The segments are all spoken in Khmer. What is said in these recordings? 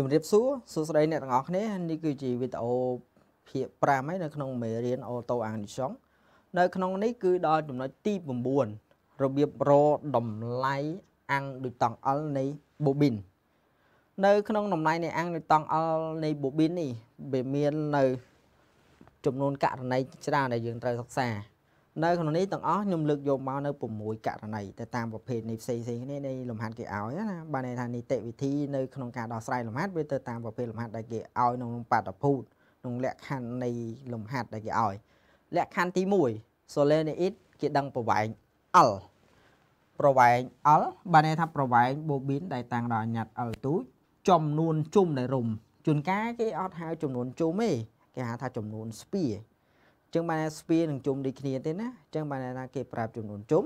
ជំរាបសួរសួស្តីអ្នកទាំងអស់គ្នានេះគឺជាវីដេអូ ភាគ5ហើយនៅក្នុងមេរៀន Auto Animation នៅក្នុងនេះគឺដល់ចំណុចទី9របៀបរតម្លៃអាំងដូចតង់ L នៃ bobin នៅ ក្នុងតម្លៃនៃអាំងដូចតង់ L នៃ bobin នេះវាមាននៅចំនួនករណីច្រើនដែលយើងត្រូវសិក្សានៅក្នុងនេះទាំងអស់ខ្ញុំលើកយកមកនៅ6ករណីទៅតាមប្រភេទនៃផ្សេងៗគ្នានៃលំហាត់គេឲ្យណាបានន័យថានីតិវិធីនៅក្នុងការដោះស្រាយលំហាត់វាទៅតាមប្រភេទលំហាត់ដែលគេឲ្យក្នុងបាតុភូតក្នុងលក្ខខណ្ឌនៃលំហាត់ដែលគេឲ្យ លក្ខខណ្ឌទី1 Solenit គេដឹងប្រវែង L ប្រវែង L បានន័យថាប្រវែង bobin ដែលតាំងដល់អញ្ញត្តិ L ទូចចំនួនជុំដែលរុំជួនកាលគេអត់ហៅចំនួនជុំទេគេហៅថាចំនួនស្ពាចឹងបានស្ពានឹងជុំដូចគ្នាទេណាចឹងបានថាគេ ប្រាប់ចំនួនជុំ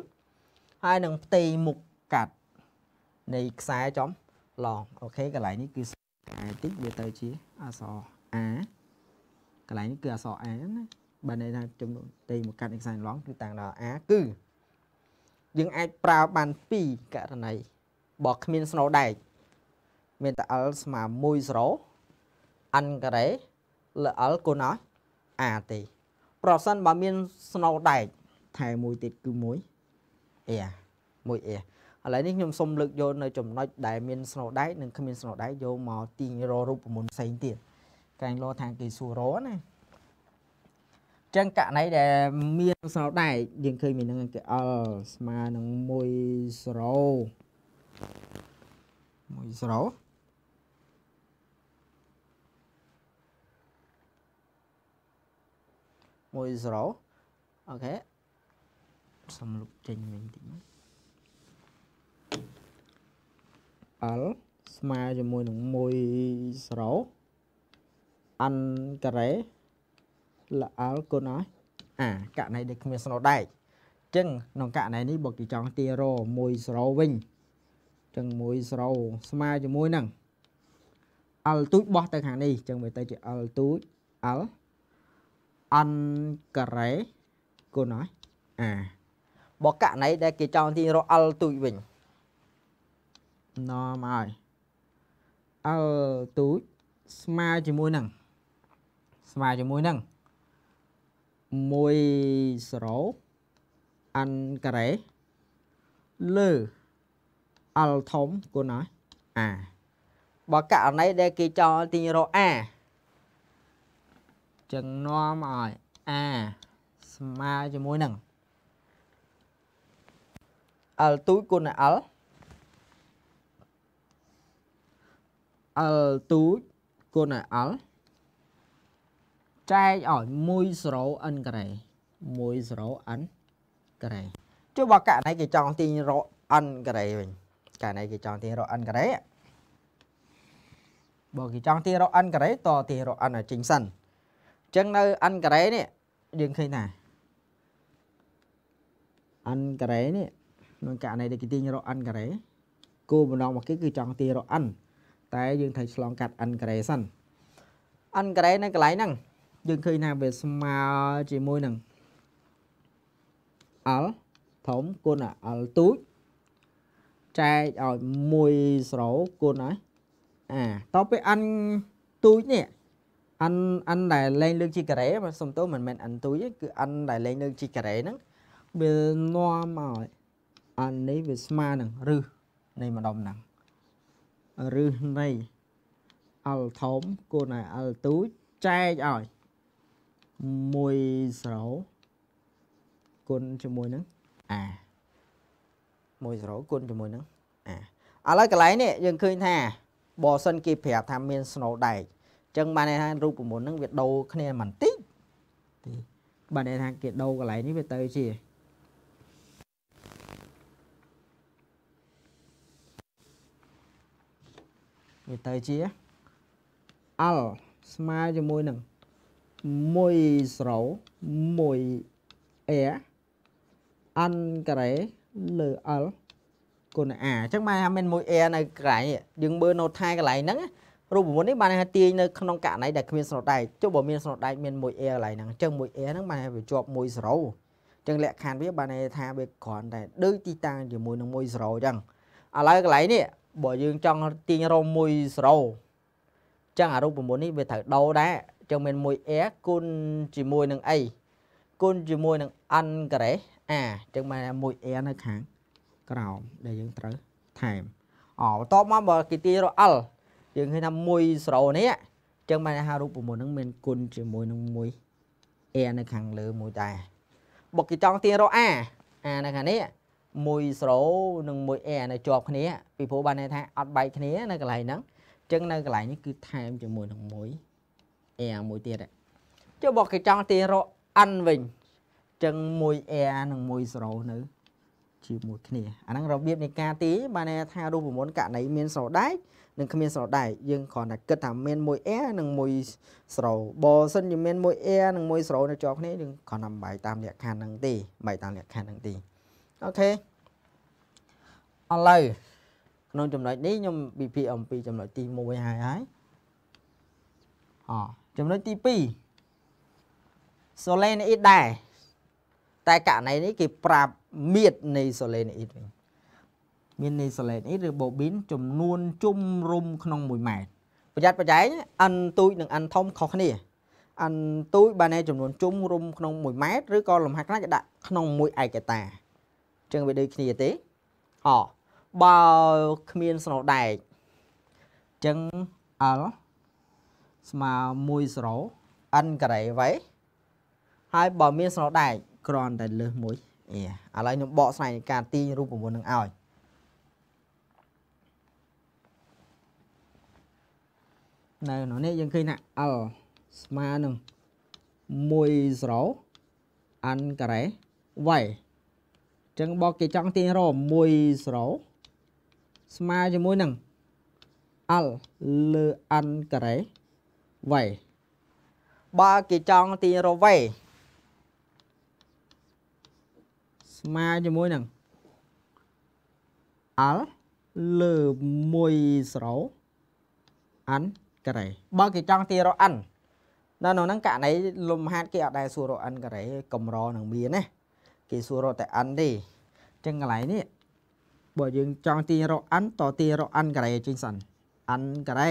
ហើយនឹងផ្ទៃមុខកាត់នៃខ្សែចំឡងអូខេកន្លែងនេះគឺកាតិចវាទៅជាអក្សរ A កន្លែងនេះគឺអក្សរ A ណាបើន័យថាចំនួនផ្ទៃមុខកាត់នៃខ្សែឡងគឺតាំងដល់ A គឺយើងអាចប្រើបាន2ករណីបើគ្មានស្នូដែកមានតែ L ស្មើ1 0 n ការ៉េ L គុណឲ្យ A ទេប្រសិនបើមានស្នោដែកថែមួយទៀតគឺមួយអែមួយអែឥឡូវនេះខ្ញុំសូមលើកយកនៅចំណុចដែល មានស្នោដែកនិងគ្មានស្នោដែកយកមកទាញររូបមន្តផ្សេងទៀតកែងលោថាគេសួររណាចឹងករណីដែលមានស្នោដែកយើងឃើញមាននឹងគេអល់ស្មើនឹង1 0 1 0 10អូខេសំលុបចេញវិញតិច l ស្មើជាមួយនឹង1សេរ៉ូ n ការ៉េ l គុណឲ្យអាករណីដែលគ្មានស្នូដែកអញ្ចឹងក្នុងករណីនេះបើគេចង់ទារោ1សេរ៉ូវិញអញ្ចឹង1សេរ៉ូស្មើជាមួយនឹង l ទូចបោះទៅខាងនេះអញ្ចឹងវាទៅជា l ទូច l អនកែគុណហើយអាបើករណីដែល គេចង់ទាញរកអលទូចវិញនាំឲ្យអលទូចស្មើជាមួយនឹងស្មើជាមួយនឹង1សេរ៉ូអនកែលើអលធំគុណហើយអាបើករណីដែលគេចង់ទាញរកអាចឹងនាំឲ្យ a ស្មើជាមួយនឹង l ទូចគុណនឹង l l ទូចគុណនឹង l ចែកឲ្យ1 0 n ការ៉េ1 0 n ការ៉េចុះបើករណីគេចង់ទាញរក n ការ៉េវិញករណីគេចង់ទាញរក n ការ៉េបើគេចង់ទាញរក n ការ៉េតទាញរក n ឲ្យចេញសិនចឹងនៅអិនការ៉េនេះយើងឃើញថាអិនការ៉េនេះក្នុងករណីដែលគេទាញរកអិនការ៉េគោបំណងរបស់គេគឺចង់ទាញរកអិនតែ យើងត្រូវឆ្លងកាត់អិនការ៉េសិនអិនការ៉េនៅកន្លែងហ្នឹងយើងឃើញថាវាស្មើជាមួយនឹងអលធំគុណអលទូចចែកឲ្យ1ស្រូគុណឲ្យអាតទៅពេលអានទូចនេះអានអានដែលលេងលើកជាការ៉េសំទោមិនមែនអានទូចទេគឺអានដែលលេងលើកជាការ៉េហ្នឹងវានាំមកអាននេះវាស្មើនឹងរឹសនៃម្ដុំហ្នឹងរឹសនៃអលធំគូណែអលទូចចែកឲ្យ1ស្រោគុណជាមួយនឹងអា1ស្រោគុណជាមួយនឹងអាឥឡូវកន្លែងនេះយើងឃើញថាបើសិនគេប្រាប់ថាមានស្នូដែកចឹងបានន័យថារូបមន្តហ្នឹងវាដូរគ្នាបន្តិចទីបានន័យថាគេដូរកន្លែងនេះវាទៅជាវាទៅជាអលស្មើជាមួយនឹង1ស្រោ1អែអនកេលើអលគុណអាអញ្ចឹងបានថាមាន1អែនៅកន្លែងយើងមើល note ថែកន្លែងហ្នឹងរូបមន្តនេះបានថាទាញនៅក្នុងករណីដែលគ្មានស្នុតដែកចុះបើមានស្នុតដែកមានមួយ air កន្លែងហ្នឹងអញ្ចឹងមួយ air ហ្នឹងបានថាវាជាប់មួយ0អញ្ចឹងលក្ខខណ្ឌវាបានថាវាគ្រាន់តែដូចទីតាំងជាមួយនឹងមួយ0អញ្ចឹងឥឡូវកន្លែងនេះបើយើងចង់ទាញរមមួយ0អញ្ចឹងអារូបមន្តនេះវាត្រូវដោដែរអញ្ចឹងមានមួយ air គុណជាមួយនឹងអីគុណជាមួយនឹង n ការ៉េ a អញ្ចឹងបានថាមួយ air នៅខាងក្រោមដែលយើងត្រូវថែមអបន្ទាប់មកបើគេទាញរក l យើងឃើញថា1ស្រោនេះអញ្ចឹងបានថារូបមន្តហ្នឹងមានគុណជាមួយនឹង1 a នៅខាងលើមួយដែរបើគេចង់ទាញរក a a នៅខាងនេះ1ស្រោនិង1 a នៅជាប់គ្នាពីព្រោះបានថាអត់បែកគ្នានៅកន្លែងហ្នឹងអញ្ចឹងនៅកន្លែងនេះគឺថែមជាមួយនឹង1 a មួយទៀតចុះបើគេចង់ទាញរក n វិញអញ្ចឹង1 a និង1ស្រោនៅជាមួយគ្នាអាហ្នឹងរបៀបនៃការទាញបានថារូបមន្តករណីមានស្រោដែកនិងគ្មានស្រដែកយើងគ្រាន់តែគិតថាមានមួយ air និងមួយស្រោបើសិនជាមានមួយ air និងមួយស្រោនៅជាប់គ្នាយើងគ្រាន់តែបាយតាមលក្ខខណ្ឌហ្នឹងទេបាយតាមលក្ខខណ្ឌហ្នឹងទេអូខេឥឡូវក្នុងចំណុចនេះខ្ញុំ BP អំពីចំណុចទី1ហើយហើយអចំណុចទី2 solenoid ដែរតែករណីនេះ គេប្រាប់មៀតនៃ solenoid វិញមានន័យស្លេតនេះឬបូប៊ីនចំនួនជំរុំក្នុង1ម៉ែត្រប្រយ័ត្នប្រយែងអានទូចនិងអានធំខុសគ្នាអានទូចបានតែចំនួនជំរុំក្នុង1ម៉ែត្រឬក៏លំហាត់ខ្នាតគេដាក់ក្នុងមួយឯកតាចឹងវាដូចគ្នាទេអបើគ្មានស្នូលដែកចឹង L ស្មើ1ស្រូ n ការ៉េវ៉ៃហើយបើមានស្នូលដែកគ្រាន់តែលើសមួយអេឥឡូវខ្ញុំបកស្រាយការទាញរូបមន្តនឹងឲ្យនៅក្នុងនេះយើងឃើញថា L ស្មើនឹង1 0អានការ៉េ y អញ្ចឹងបើគេចង់ទាញរ1 0ស្មើជាមួយនឹង L លើ n ការ៉េ y បើគេចង់ទាញរ y ស្មើជាមួយនឹង L លើ1 0 n ការ៉េបើគេចង់ទារ៉អិននៅក្នុងហ្នឹងករណីលំហាត់គេអត់ដែលសួររ៉អិនការ៉េកម្រនឹងមានណាគេសួររ៉តែអិនទេអញ្ចឹងកន្លែងនេះបើយើងចង់ទារ៉អិនតទារ៉អិនការ៉េចេញសិនអិនការ៉េ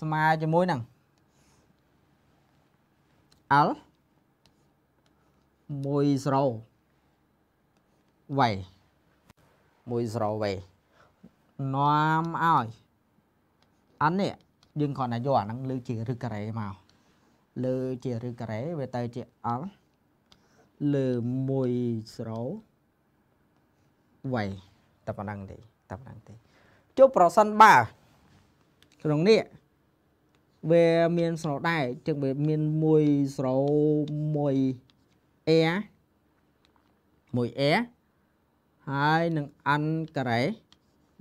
ស្មើជាមួយនឹង l 10 v 10 v នាំឲ្យអាននេះយើងគ្រាន់តែយកអាហ្នឹងលើជារឹកការ៉េមកលើជារឹកការ៉េវាទៅជាអល់លើ1ស្រោវៃតែប៉ុណ្ណឹងទេតែប៉ុណ្ណឹងទេចុះប្រសិនបើក្នុងនេះវាមានស្រោដែរចឹងវាមាន1ស្រោ1 air 1 air ហើយនឹង n ការ៉េ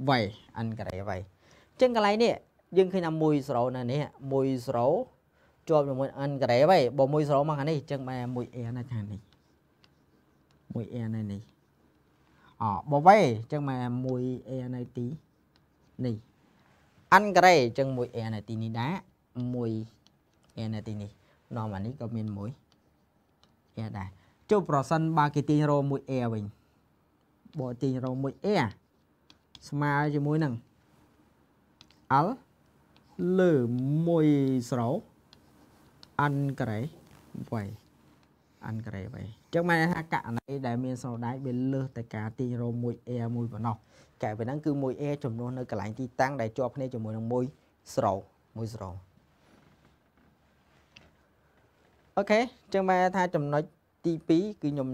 វៃ n ការ៉េវៃចឹងកន្លែងនេះយើងឃើញថា1 0នៅនេះ1 0ជាប់ជាមួយ n ការ៉េហើយបើ1 0មកខាងនេះអញ្ចឹងបែរ1 n នៅខាងនេះ1 n នៅនេះអបើវ៉េអញ្ចឹងបែរ1 n នៅទីនេះ n ការ៉េអញ្ចឹង1 n នៅទីនេះដែរ1 n នៅទីនេះនាំអានេះក៏មាន1 n ដែរចុះប្រសិនបើគេទាញរមួយ air វិញបើទាញរមួយ air ស្មើជាមួយនឹង l លើមួយស្រោអិនការ៉េវៃអិនការ៉េវៃអញ្ចឹងមានថាករណីដែលមានស្រោដាចវាលើសតែការទីញរមមួយ air មួយប៉ុណ្ណោះកែពីហ្នឹងគឺមួយ air ចំនួននៅកន្លែងទីតាំងដែលជាប់គ្នាជាមួយនឹងមួយស្រោមួយស្រោអូខេអញ្ចឹងបានថាចំណុចទី2គឺខ្ញុំ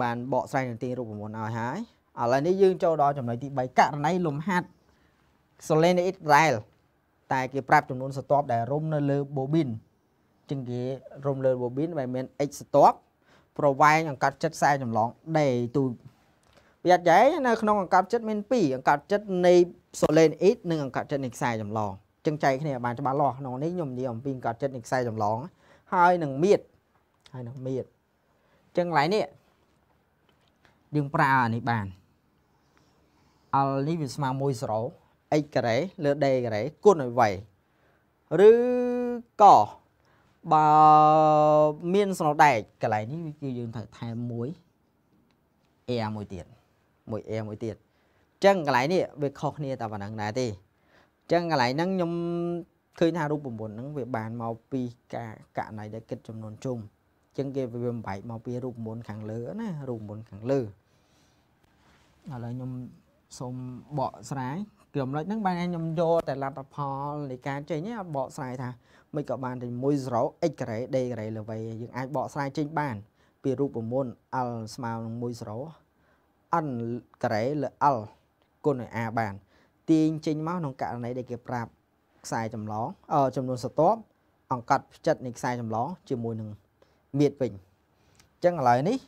បានបកស្រាយនឹងទីរូបមន្តឲ្យហើយឥឡូវនេះយើងចូលដល់ចំណុចទី3ករណីលំហាត់ Solenoid Rail តែគេប្រាប់ចំនួនស្ទប់ដែលរុំនៅលើ bobin ជាងគេរុំលើ bobin វាមាន x ស្ទប់ប្រវែងអង្កត់ចិត្តខ្សែចម្លង d ទូចប្រយ័ត្នដែរនៅក្នុងអង្កត់ចិត្តមាន2អង្កត់ចិត្តនៃ solen x និងអង្កត់ចិត្តនៃខ្សែចម្លងចឹងចែកគ្នា បានច្បាស់លាស់ក្នុងនេះខ្ញុំនិយាយអំពីអង្កត់ចិត្តនៃខ្សែចម្លងហើយនឹងមៀតហើយនឹងមៀតចឹងកន្លែងនេះយើងប្រើនេះបានអល់នេះវាស្មើ1 0 x ការ៉េលើ d ការ៉េគុណឲ្យវៃឬក៏បើមានស្នោដែកកន្លែងនេះគឺយើងត្រូវថែមមួយ air មួយទៀតមួយ air មួយទៀតអញ្ចឹងកន្លែងនេះវាខុសគ្នាតែប៉ុណ្ណឹងដែរទេអញ្ចឹងកន្លែងហ្នឹងខ្ញុំឃើញថារូបមន្តហ្នឹងវាបានមកពីការកណៃដែលគិតចំនួនជុំអញ្ចឹងគេវាបំបែកមកពីរូបមន្តខាងលើណារូបមន្តខាងលើឥឡូវខ្ញុំសូមបកស្រាយគឺចំណុចហ្នឹងបានខ្ញុំយកតែលទ្ធផលនៃការចេញណាបកស្រាយថាមិនក៏បានតែ1 0 x ការ៉េ d ការ៉េលើវេយើងអាចបកស្រាយចេញបាន ពីរូបមន្ត l ស្មើនឹង1 0 n ការ៉េលើ l គុណនឹង a បានទាញចេញមកក្នុងករណីដែលគេប្រាប់ខ្សែចម្លងចំនួនសន្ទាប់អង្កត់ផ្ចិតនៃខ្សែចម្លងជាមួយនឹងមៀតវិញអញ្ចឹងឥឡូវនេះ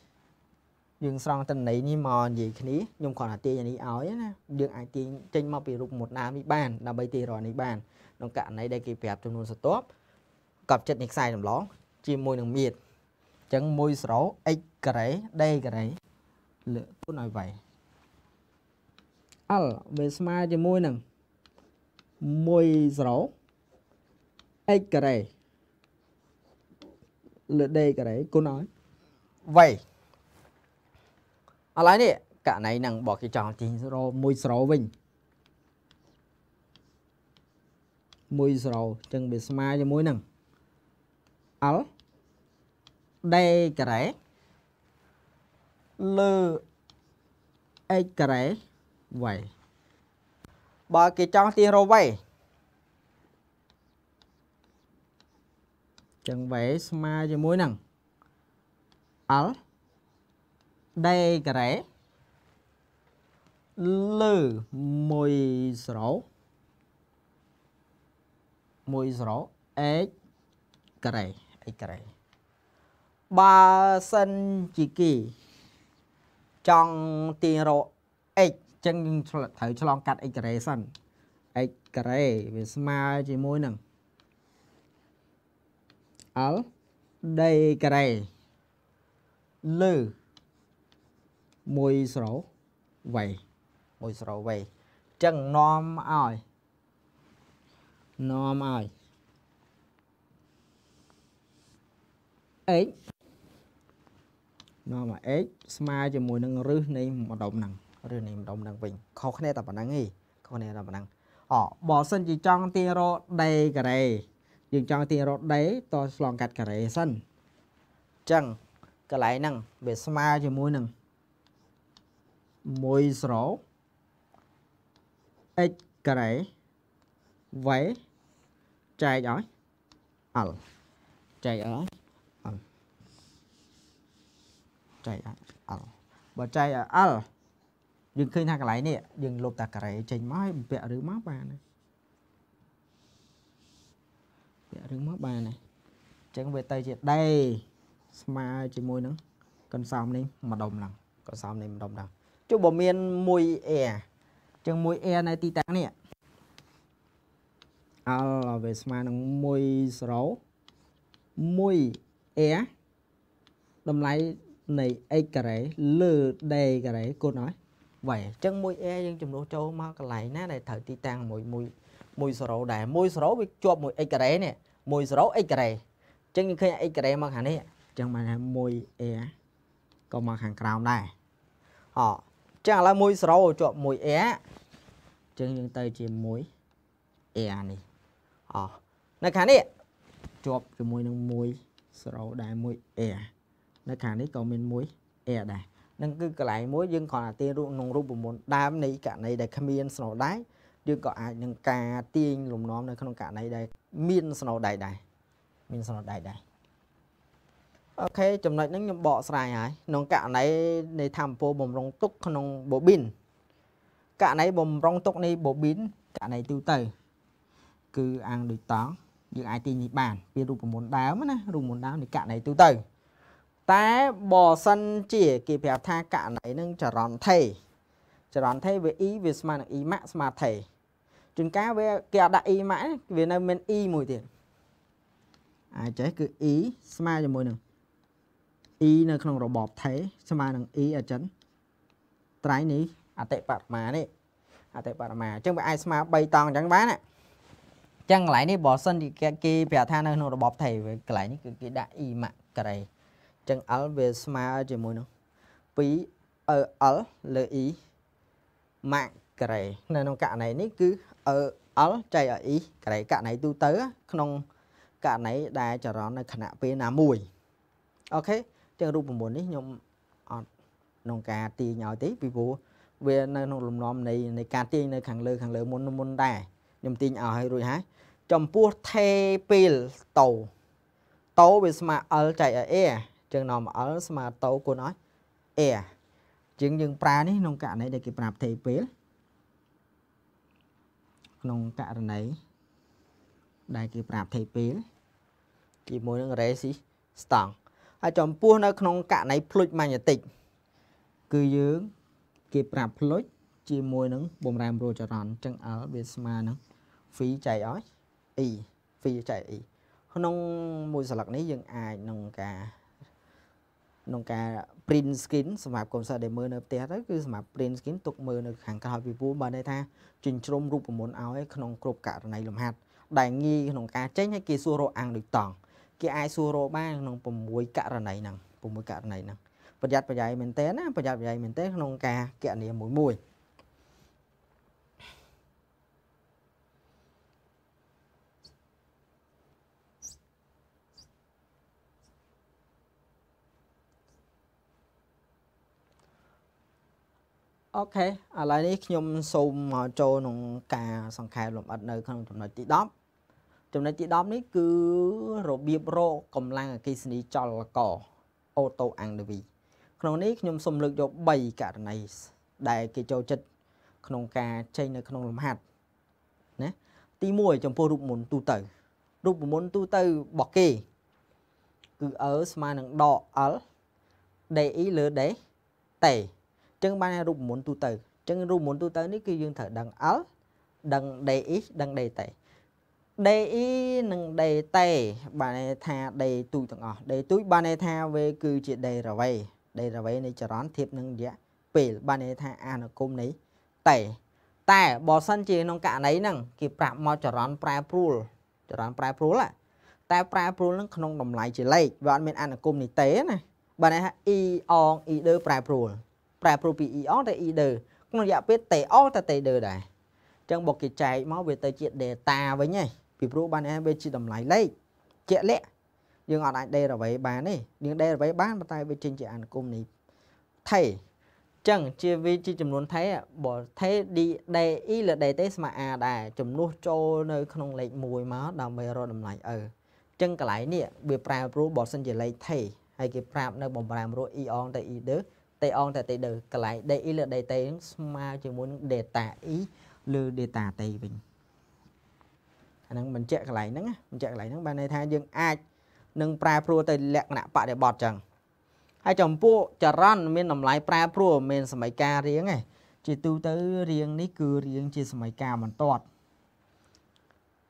យើងស្រង់តន័យនេះមកនិយាយគ្នាខ្ញុំគ្រាន់តែទាញអានេះឲ្យណាយើងអាចទាញចេញមកពីរូបមុតណានេះបានដើម្បីទាញរនេះបានក្នុងករណីដែលគេប្រាប់ចំនួនសន្ទប់កប់ចិត្តនៃខ្សែចម្លង ជាមួយនឹងមៀតអញ្ចឹង1ស្រោ x ការ៉េ d ការ៉េលើគុណឲ្យវៃ l វាស្មើជាមួយនឹង1ស្រោ x ការ៉េលើ d ការ៉េគុណឲ្យវៃឥឡូវនេះករណីហ្នឹងបើគេចង់ទាញស្រោមួយស្រោវិញមួយស្រោអញ្ចឹងវាស្មើជាមួយនឹង l d ការ៉េលើ x ការ៉េ y បើគេចង់ទាញរោ y ចឹង v ស្មើជាមួយនឹង l ដេការ៉េលើ1ស្រោ1ស្រោ x ការ៉េ x ការ៉េបើសិនជាគេចង់ទាញរក x ចឹងត្រូវឆ្លង កាត់ x ការ៉េសិន x ការ៉េវាស្មើជាមួយនឹង l d ការ៉េលើ1មួយស្រវៃមួយស្រវៃអញ្ចឹងនាំឲ្យនាំឲ្យ x នាំឲ្យ x ស្មើជាមួយនឹងរឹសនៃម្ដុំហ្នឹងរឹសនៃម្ដុំហ្នឹងវិញខុសគ្នាតែប៉ុណ្ណឹងឯងខុសគ្នាតែប៉ុណ្ណឹងអូបើសិន ជាចង់ទាញរកដេការ៉េយើងចង់ទាញរកដេតឆ្លងកាត់ការ៉េសិនអញ្ចឹងកន្លែងហ្នឹងវាស្មើជាមួយនឹង x 1ស្រោ x ការ៉េ v ចែកឲ្យ l ចែកឲ្យ l ចែកឲ្យ l បើចែកឲ្យ l យើងឃើញថាកន្លែងនេះយើងលុបតាការ៉េចេញមកហើយបំពាក់រឿងមកបានណាពាក់រឿងមកបានណាអញ្ចឹងវាទៅជាដេស្មើជាមួយនឹងកន្សោមនេះម្ដុំឡើងកន្សោមនេះម្ដុំឡើងចុះបើមាន1 air ចឹង1 air នៅទីតាំងនេះ l វាស្មើនឹង1 0 1 air តម្លៃនៃ x ការ៉េលើ d ការ៉េគុណអស់វ៉ៃអញ្ចឹង 1a យើងចំនួនចូលមកកន្លែងណាដែលត្រូវទីតាំងមួយមួយមួយ0ដែរមួយ0វាជាប់មួយ x ការ៉េនេះមួយ0 x ការ៉េអញ្ចឹងយើងឃើញ x ការ៉េមកខាងនេះអញ្ចឹងបានថា 1a ក៏មកខាងក្រោមដែរអចឹងឥឡូវមួយ0ជាប់មួយ a ចឹងយើងទៅជាមួយ a នេះអោះនៅខាងនេះជាប់ជាមួយនឹង1 0ដែរ1 a នៅខាងនេះក៏មាន1 a ដែរនឹងគឺកន្លែងមួយយើងគ្រាន់តែទាញរូបក្នុងរូបមន្តដើមនៃករណីដែលគ្មានស្នោដៃយើងក៏អាចនឹងការទាញលំនាំនៅក្នុងករណីដែលមានស្នោដៃដែរមានស្នោដៃដែរអូខេចំណុចហ្នឹងខ្ញុំបកស្រាយហើយក្នុងករណីនៃធម្មពលបំរុងទុកក្នុង bobin ករណីបំរុងទុកនៃ bobin ករណីទូទៅ គឺអាងដូចតង់យើងអាចទាញនេះបានពីរូបមន្តដើមណារូបមន្តដើមនៃករណីទូទៅតែបើសិនជាគេប្រាប់ថាករណីហ្នឹងចរន្តេចរន្តេវា e វាស្មើនឹង e max ស្មើថេជួនកាលវាគេអត់ដាក់ e max វានៅមាន e មួយទៀតអាចចេះគឺ e ស្មើជាមួយនឹង e e នៅក្នុងរបបថេ ស្មើនឹង e អញ្ចឹងត្រៃនេះអតិបរមានេះអតិបរមាអញ្ចឹងវាអាចស្មើ3តង់អញ្ចឹងបានណាចឹងកន្លែងនេះបើសិនជាគេប្រាប់ថានៅក្នុងរបបថេវាកន្លែងនេះគឺគេដាក់ e ម៉ាក់ការ៉េអញ្ចឹង l វាស្មើជាមួយនឹង2 l លើ e ម៉ាក់ការ៉េនៅក្នុងករណីនេះគឺ l ចែកឲ្យ e ការ៉េករណីទូទៅ ក្នុងករណីដែលចរន្តនៅគណៈពេលណាមួយអូខេទាំងរូបមន្តនេះខ្ញុំអត់ក្នុងការទាញឲ្យទេពីព្រោះវានៅក្នុងលំនាំនៃនៃការទាញនៅខាងលើខាងលើមុនមុនដែរខ្ញុំទាញឲ្យឲ្យរួចហើយចំពោះថេពីលតោតោវាស្មើ L ចែកឲ្យ A ចឹងនាំ L ស្មើតោគុណឲ្យ A ជាងយើងប្រើនេះក្នុងករណីដែលគេប្រាប់ថេពីលក្នុងករណីដែលគេប្រាប់ថេពីលជាមួយនឹង resistance ហើយចំពោះនៅក្នុងករណីភ្លុចម៉ាញេទិកគឺយើងគេប្រាប់ភ្លុចជាមួយនឹងបំរាមរោចរន្តអញ្ចឹង L វាស្មើនឹង phi ចៃឲ្យ E phi ចៃ E ក្នុងមួយស្លឹកនេះយើងអាចក្នុងការក្នុងការ print skin សម្រាប់កុំសិស្សដែលមើលនៅផ្ទះទៅគឺសម្រាប់ print skin ទុកមើលនៅខាងក្រោយពីព្រោះបើន័យថាចិញ្ជ្រុំរូបមន្តឲ្យ ក្នុងគ្រប់ករណីលំហាត់ដែលងាយក្នុងការចេញហើយគេសួររកអាំងដូចតង់គេអាចសួររកបានក្នុង6ករណីហ្នឹង6ករណីហ្នឹងប្រយ័ត្នប្រយែងមែនតើណាប្រយ័ត្នប្រយែងមែនតើក្នុងការគណនាមួយមួយអូខេឥឡូវនេះខ្ញុំសូមមកចូលក្នុងការសង្ខេបលម្អិតនៅក្នុងចំណុចទី10ចំណុចទី10នេះគឺរបៀបរកកម្លាំងអគ្គិសនីចលករអូតូអាំងដេវីក្នុងនេះខ្ញុំសូមលើកយក3ករណីដែល គេចូលចិត្តក្នុងការចេញនៅក្នុងលំហាត់ណាទី1ចំពោះរូបមន្តទូទៅរូបមន្តទូទៅរបស់គេ គឺអឺស្មើនឹងដក L DE លើ D T អញ្ចឹងបានរូបមន្តទូទៅអញ្ចឹងរូបមន្តទូទៅនេះគឺយើងត្រូវដឹង L ដឹង DE ដឹង DT DE និង DT បានន័យថា D ទូចទាំងអស់ D ទូចបានន័យថាវាគឺជា D រវេ D រវេនៃចរន្តធៀបនឹងរយៈពេលបានន័យថាអនុគមនៃតេតែបើសិនជាក្នុងករណីហ្នឹងគេប្រាប់មកចរន្តប្រែប្រួលចរន្តប្រែប្រួលតែប្រែប្រួលហ្នឹងក្នុងតម្លៃជាលេខវាអត់មានអនុគមនេះទេណាបានន័យថា E អង E ដឺប្រែប្រួលប្រែប្រួលពី E អងទៅ E ដឺក្នុងរយៈពេល T អងទៅ T ដឺដែរអញ្ចឹងបើគេចែកមកវាទៅជា data វិញឯងពីព្រោះបានឯងវាជាតម្លៃលេខជាក់លាក់យើងអត់អាចដេរអ្វីបានទេយើងដេរអ្វីបានប៉ុន្តែវាចេញជាអនុគមនេះថេចឹងជាវាជាចំនួនថេបើថេ D D E ឬ D ទេស្មើ A ដែរចំនួនចូលនៅ ក្នុងលេខ1មកដើម្បីរកតម្លៃអឺចឹងកន្លែងនេះវាប្រែប្រួលបើសិនជាលេខថេហើយគេប្រាប់នៅបំប្រែប្រួល E អងទៅ E ដឺតេអងតេតេដឺកន្លែង D E ឬ D ទេស្មើជាមួយនឹង data E ឬ data ទេវិញអាហ្នឹងបញ្ជាក់កន្លែងហ្នឹងបញ្ជាក់កន្លែងហ្នឹងបានន័យថាយើងអាចនឹងប្រែប្រួលទៅលក្ខណៈបដិបត្តិចឹងហើយចំពោះចរន្តមានតម្លៃប្រែប្រួល មានសម័យកាលរៀងឯងជាទូទៅរៀងនេះគឺរៀងជាសម័យកាលបន្ទាត់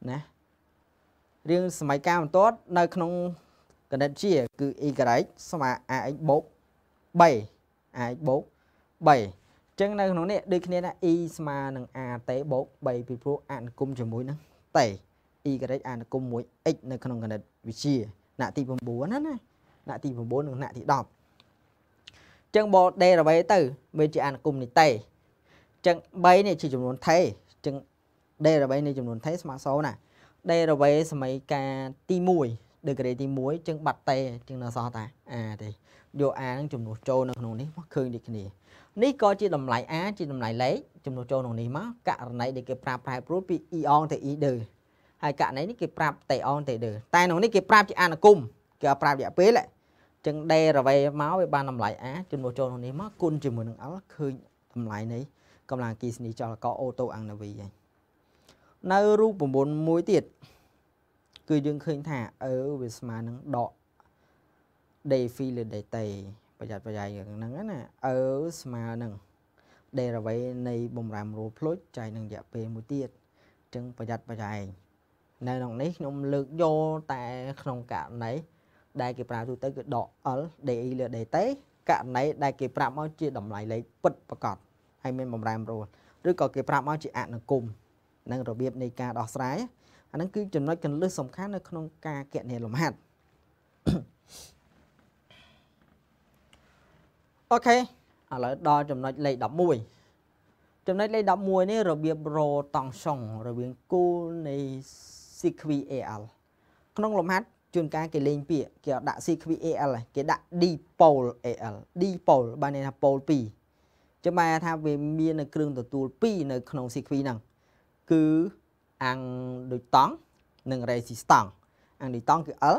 ណារៀងសម័យកាលបន្ទាត់នៅក្នុងកណិតជា គឺ y ស្មើ ax បូក3 ax បូក3អញ្ចឹងនៅក្នុងនេះដូចគ្នាណា e ស្មើនឹង at បូក3ពីព្រោះអនុគមជាមួយនឹង t y អានុគមមួយ x នៅក្នុងគណិតវិទ្យាថ្នាក់ទី9ណាណាថ្នាក់ទី9និងថ្នាក់ទី10អញ្ចឹងបើ d អ្វីទៅវាជាអានុគមនេះទេអញ្ចឹង3នេះជាចំនួនថេអញ្ចឹង d អ្វីនៃចំនួនថេស្មើសណា d អ្វីសម័យកាលទី1ដឺក្រេទី1ចឹងបាត់តេចឹងនៅសោះតាអាទេយកអានឹងចំនួនចូលនៅក្នុងនេះមកឃើញដូចគ្នានេះក៏ជាតម្លៃ a ជាតម្លៃលេខចំនួនចូលក្នុងនេះមកករណីដែលគេប្រាប្រាែប្រួលពី e on ទៅ e ដឺហើយករណីនេះគេប្រាប់តេអនតេដឺតែក្នុងនេះគេប្រាប់ជាអនុគមគេប្រាប់រយៈពេលចឹងដេរវេមកវាបានតម្លៃអាជំនួសចូលក្នុងនេះមកគុណជាមួយនឹងអល់ឃើញតម្លៃនៃកម្លាំងអគិសនីចលករអូតូអាំងណាវីហើយនៅរូបមន្តមួយទៀតគឺយើងឃើញថាអឺវាស្មើនឹងដក defilate ប្រយ័ត្នប្រយែងហ្នឹងណាអឺស្មើនឹង derivate នៃបំរាមរូលផ្លុចចែកនឹងរយៈពេលមួយទៀតអញ្ចឹង ប្រយ័ត្នប្រយែងនៅក្នុងនេះខ្ញុំលើកយកតែក្នុងករណីដែលគេប្រើទូទៅគឺដក L DI លើ DT ករណីដែលគេប្រាប់មកជាតម្លៃលេខពិតប្រកបហើយមានបំរែមរួលឬក៏គេប្រាប់មកជាអនុគមនិងរបៀបនៃការដោះស្រាយអាហ្នឹងគឺ ចំណុចកន្លឹះសំខាន់នៅក្នុងការគណនាលំហាត់អូខេឥឡូវដល់ចំណុចលេខ11ចំណុចលេខ11នេះរបៀបរតង់សុងរវាងគូលនៃ CQAL ក្នុងលំហាត់ជួនកាលគេលេង ពាក្យគេដាក់ CQAL គេដាក់ dipole AL dipole បានន័យថា pole 2ចាំបានថាវាមាននៅគ្រឿងទទួល2នៅក្នុង CQ ហ្នឹងគឺអាំងដូចតង់និង resistance អាំងដូចតង់គឺ L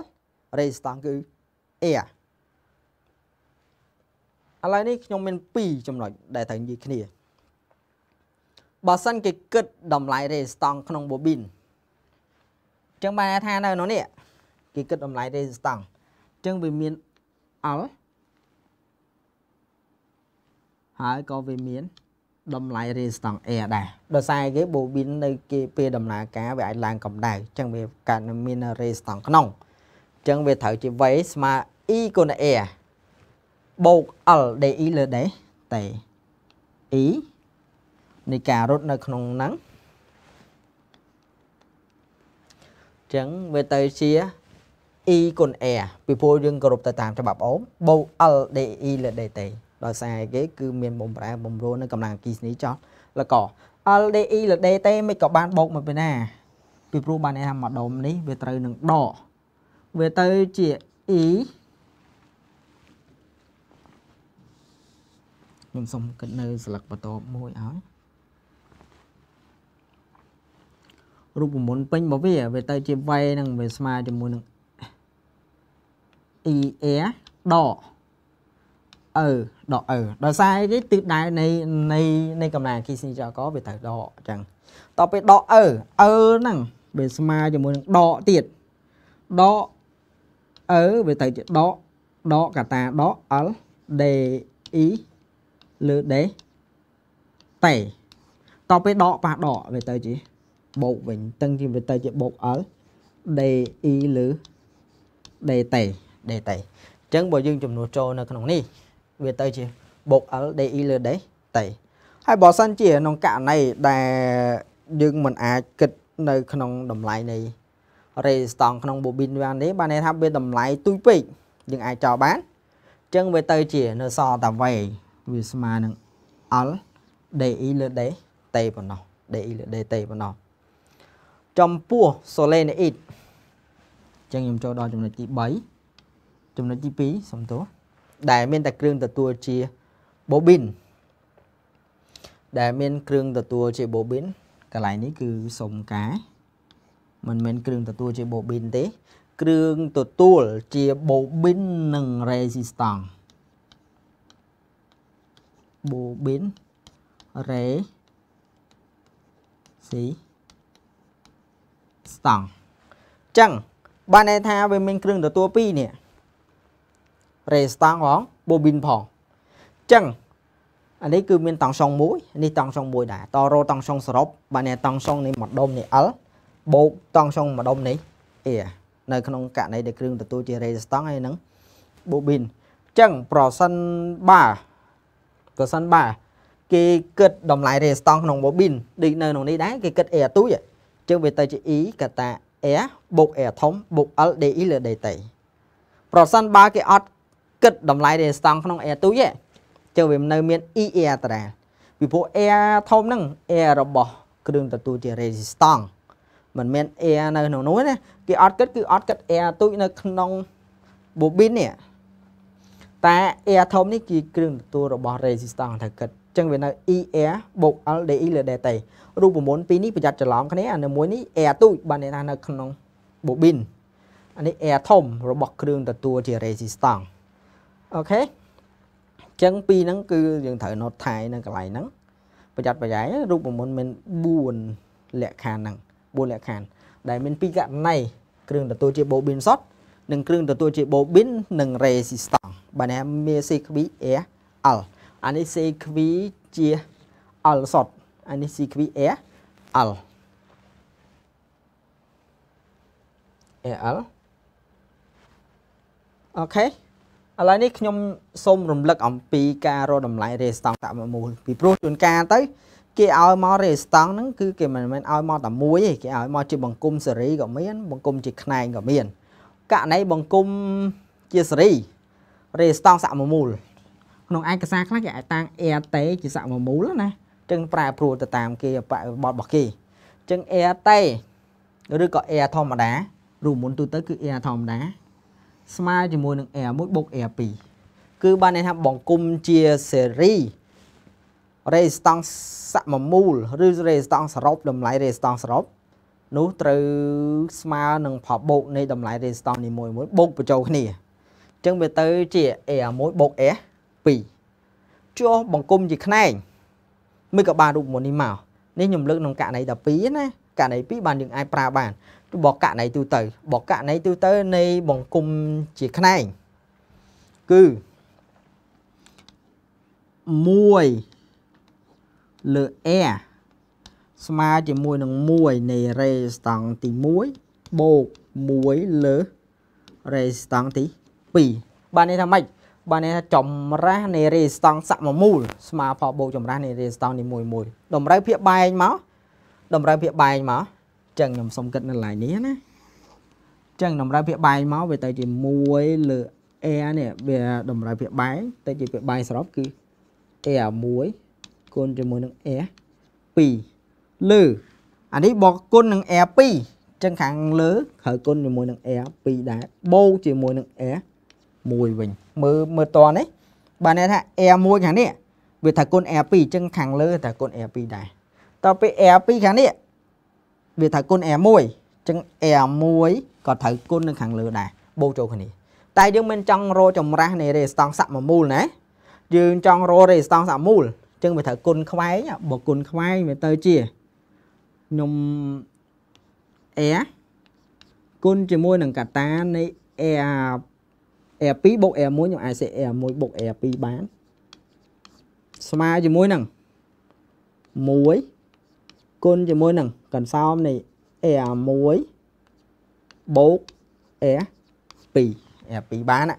resistance គឺ air ឥឡូវនេះខ្ញុំមាន2ចំណុចដែលត្រូវនិយាយគ្នាបើសិនគេគិតតម្លៃ resistance ក្នុង bobin ចឹងបានថានៅក្នុងនេះគេគិតតម្លៃ resistance ចឹងវាមាន L ហើយក៏វាមានតម្លៃ resistance air ដែរដោយសារគេ bobin នៅគេពេលដំណើរការវាអាចឡើងកម្ដៅចឹងវាកើតមាន resistance ក្នុងចឹងវាត្រូវជា V ស្មើ E គុណ air បូក L DE លើ D តេ E នៃការរត់នៅក្នុងហ្នឹងចឹងវាទៅជា e គុណ r ពីព្រោះយើងគោរពទៅតាមច្បាប់អូមបូ l d e លើ d t ដោយសារគេគឺមានបំប្រែបំរួលនៅកម្លាំងអគ្គិសនីចោះលក l d e លើ d t មិនក៏បានបូកមកពីណាពីព្រោះបានន័យថាម្ដុំនេះវាត្រូវនឹងដកវាទៅជា e ខ្ញុំសុំគិតនៅ ស្លឹកបន្ទាប់មួយឲ្យរូបមន្តពេញរបស់វាវាទៅជាវ៉េនឹងវាស្មើជាមួយនឹង e a ដកអឺដកអឺដោយសារអីទិសដៅនៃនៃនៃកម្លាំងអគ្គិសនីចរកវាត្រូវដកអញ្ចឹងតទៅពេលដកអឺអឺហ្នឹងវាស្មើជាមួយនឹងដកទៀតដកអឺវាទៅជាដកដកកាតាដក l d e លើ d តេតទៅពេលដកប៉ះដកវាទៅជាបូកវិញអញ្ចឹងវាទៅជាបូក L D E ឬ D T D T អញ្ចឹងបើយើង ចំនួនចូលនៅក្នុងនេះ វាទៅជាបូក L D E ឬ D T ហើយបើសិនជាក្នុងករណីដែលយើងមិនអាចគិតនៅក្នុងតម្លៃនៃ resistance ក្នុង bobin បាននេះបានន័យថាវា តម្លៃទុយពេកយើងអាចចោលបានអញ្ចឹងវាទៅជានៅសល់តែវែងវាស្មើនឹង L DI លើ D T ប៉ុណ្ណោះ DI លើ DT ប៉ុណ្ណោះចំពោះ solenoid អញ្ចឹងខ្ញុំចូលដល់ចំណុចទី3ចំណុចទី2សំទោសដែលមានតែគ្រឿងទទួលជា bobin ដែលមានគ្រឿងទទួលជា bobin កន្លែងនេះគឺសុំការមិនមែនគ្រឿងទទួលជា bobin ទេគ្រឿងទទួលជា bobin និង resistance bobin resistance ស្តង់អញ្ចឹងបានន័យថាវាមានគ្រឿងទទួល2នេះរេស្តង់ផង bobin ផងអញ្ចឹងអានេះគឺមានតង់សុងមួយនេះតង់សុងមួយដែរតរោតង់សុងសរុបបានន័យតង់សុងនេះម្ដុំនេះ L បូកតង់សុងម្ដុំនេះ A នៅក្នុងករណីដែលគ្រឿងទទួលជា resistance ហើយនឹង bobin អញ្ចឹងប្រសិនបើប្រសិនបើគេគិតតម្លៃ resistance ក្នុង bobin ដូចនៅក្នុងនេះដែរគេគិត A អតុយចឹងវាទៅជា e កតា r បូក r ធំបូក l di លើ dt ប្រសិនបើគេអត់គិតតម្លៃ resistance ក្នុង r ទូចទេចឹងវានៅមាន e r តារាពីព្រោះ r ធំហ្នឹង r របស់ គ្រឿងទទួលជា resistance មិនមែន air នៅ ក្នុងនោះណាគេអត់គិតគឺអត់គិត air ទូចនៅក្នុង bobin នេះតែ air ធំនេះគឺគ្រឿងទទួលរបស់ resistance ត្រូវគិតអញ្ចឹងវានៅ ER បូក LDI លើ delta រូបមន្តពីរនេះប្រយ័ត្នច្រឡំគ្នាអានៅមួយនេះ air ទូចបាទអ្នកណានៅក្នុង bobin អានេះ air ធំរបស់គ្រឿងទទួលជា resistance អូខេអញ្ចឹងពីរហ្នឹងគឺយើងត្រូវ note ថៃនៅកន្លែងហ្នឹងប្រយ័ត្នប្រយែងរូបមន្តមាន4លក្ខខណ្ឌហ្នឹង4លក្ខខណ្ឌដែលមានពីរករណីគ្រឿងទទួលជា bobin shot និងគ្រឿងទទួលជា bobin និង resistance បាទណាមាន CQ air L អានេះ CQ ជា L shot អានេះ CQL L L អូខេឥឡូវនេះខ្ញុំសូមរំលឹកអំពីការរកតម្លៃ resistance តមមូល ពីព្រោះជួនកាលទៅគេឲ្យមក resistance ហ្នឹងគឺគេមិនមែនឲ្យមកតែមួយទេគេឲ្យមកជាបង្គំសេរីក៏មានបង្គំជាខ្នែងក៏មានករណីបង្គំជាសេរី resistance សមមូលក្នុងឯកសារខ្លះគេអាចតាំង RT ជាសមមូលណាចឹងប្រែប្រួលទៅតាមគេបរិបទរបស់គេចឹង air តេឬក៏ air ធម្មតារួមមុនទូទៅគឺ air ធម្មតាស្មើជាមួយ នឹង air 1 air 2គឺបានន័យថាបង្គុំជា series រេស្តង់សមមូលឬរេស្តង់សរុបតម្លៃរេស្តង់សរុបនោះត្រូវស្មើនឹងផលបូកនៃតម្លៃរេស្តង់នីមួយមួយបូកបញ្ចូលគ្នាអញ្ចឹងវាទៅជា A1 បូក S 2ចុះបង្គំជាខ្នែងមិនក៏បានរូបមន្តនេះមកនេះខ្ញុំលើកក្នុងករណី12ណាករណី2បានយើងអាចប្រើបានបើករណីទូទៅបើករណីទូទៅនៃបង្គំជាខ្នែងគឺ1លើ air ស្មើជាមួយនឹង1នៃ raise តង់ទី1បូក1លើ raise តង់ទី2បាទនេះថាម៉េចបានថាចម្រាស់នារីស្តង់សមមូលស្មើផលបូកចម្រាស់នារីស្តង់នីមួយមួយតម្រូវភាពបែងមកតម្រូវភាពបែងមកចឹងខ្ញុំសុំគិតនៅកន្លែងនេះណាចឹងតម្រូវភាពបែងមកវាទៅជា1លើ air នេះវាតម្រូវភាពបែងទៅជាភាពបែងសរុបគឺ air 1គុណជាមួយនឹង air 2លើអានេះបូកគុណនឹង air 2ចឹងខាងលើត្រូវគុណជាមួយនឹង air 2ដែរបូកជាមួយនឹង air 1វិញមើលមើលតនេះបាទអ្នកថា air 1ខាងនេះវាថាគុណ air 2អញ្ចឹងខាងលើ ថាគុណ air 2ដែរតទៅពេល air 2ខាងនេះវាថាគុណ air 1អញ្ចឹង air 1ក៏ត្រូវគុណនៅខាងលើដែរបូកចូលគ្នាតែយើងមិនចង់រកចម្រាស់នៃរេស្តង់សមមូលណាយើងចង់រករេស្តង់សមមូលអញ្ចឹងវាត្រូវគុណខ្វែងបើគុណខ្វែងវាទៅជាខ្ញុំ air គុណជាមួយនឹងកតានៃ air air 2បូក air 1ខ្ញុំអាចសេ air 1បូក air 2បានស្មើជាមួយនឹង1គុណជាមួយនឹងកន្សោមនៃ air 1បូក air 2 air 2បានណា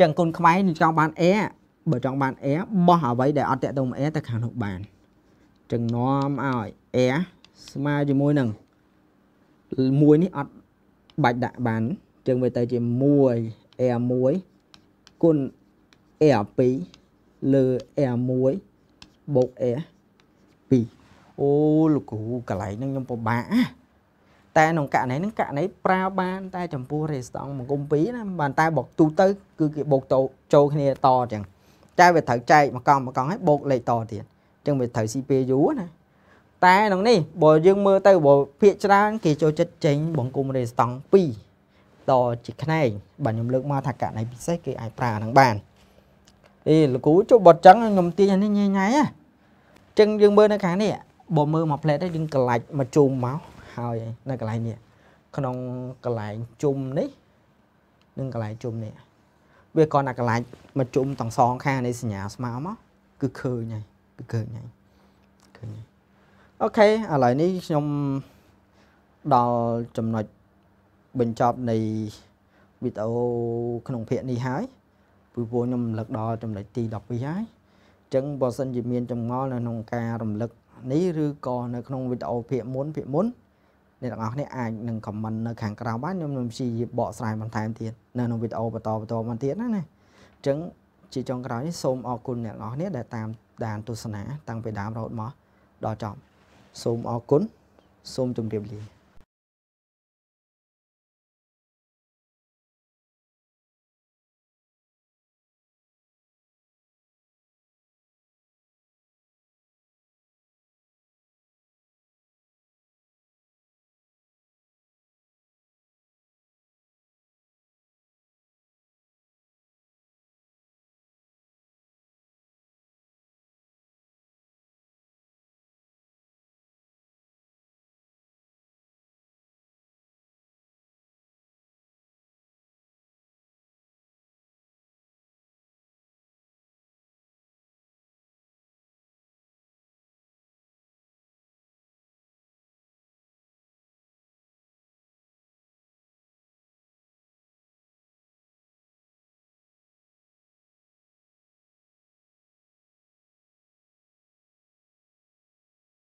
ចឹងគុណខ្មែរខ្ញុំចង់បាន air បើចង់បាន air បោះអ្វីដែលអត់តាក់ទង air ទៅខាងនោះបានចឹងនាំឲ្យ air ស្មើជាមួយនឹង1នេះអត់បាច់ដាក់បានចឹងវាទៅជា1 R1 គុណ R2 លើ R1 បូក R2 អូលោកគ្រូកន្លែងហ្នឹងខ្ញុំពិបាកណាតែក្នុងករណីហ្នឹងករណីប្រើបានតែចំពោះ resistance មកគុំ2ណាបានតែបកទូទៅ គឺគេបូកតចូលគ្នាតអញ្ចឹងតែវាត្រូវចែកមកកង់មកកង់ហើយបូកលេខតទៀតអញ្ចឹងវាត្រូវ CPU ណាតែក្នុងនេះបើយើងមើលទៅបើភាកច្រើនគេចូលចិត្តចេញបង្គំ resistance 2តជាខ្នែងបាទខ្ញុំលើកមកថាករណីពិសេសគេអាចប្រើហ្នឹងបានអេលោកគ្រូចុះបើចឹងខ្ញុំទាញនេះញ៉ៃញ៉ៃហ៎ចឹងយើងមើលនៅខាងនេះបើមើលមកផ្លែតទេយើងក្លាច់មកជុំមកហើយនៅកន្លែងនេះក្នុងកន្លែងជុំនេះនិងកន្លែងជុំនេះវាគាត់តែកន្លែងមកជុំទាំងសងខាងនៃសញ្ញាស្មៅមកគឺឃើញហើយគឺឃើញហើយឃើញហើយអូខេឥឡូវនេះខ្ញុំដល់ចំណុចបញ្ចប់នៃវីដេអូក្នុងភាគនេះហើយពីព្រោះខ្ញុំរំលឹកដល់ចំណុចទី12ហើយអញ្ចឹងបើសិនជាមានចម្ងល់នៅក្នុងការរំលឹកនេះឬក៏នៅក្នុងវីដេអូភាគមុនភាគមុនអ្នកទាំងអស់គ្នាអាចនឹង comment នៅខាងក្រោមបានខ្ញុំនឹងព្យាយាមបកស្រាយបន្ថែមទៀតនៅក្នុងវីដេអូបន្តបន្តមកទៀតណាណាអញ្ចឹងជាចុងក្រោយនេះសូមអរគុណអ្នកទាំងអស់គ្នាដែលតាមដានទស្សនាតាំងពីដើមរហូតមកដល់ចប់សូមអរគុណសូមជម្រាបលា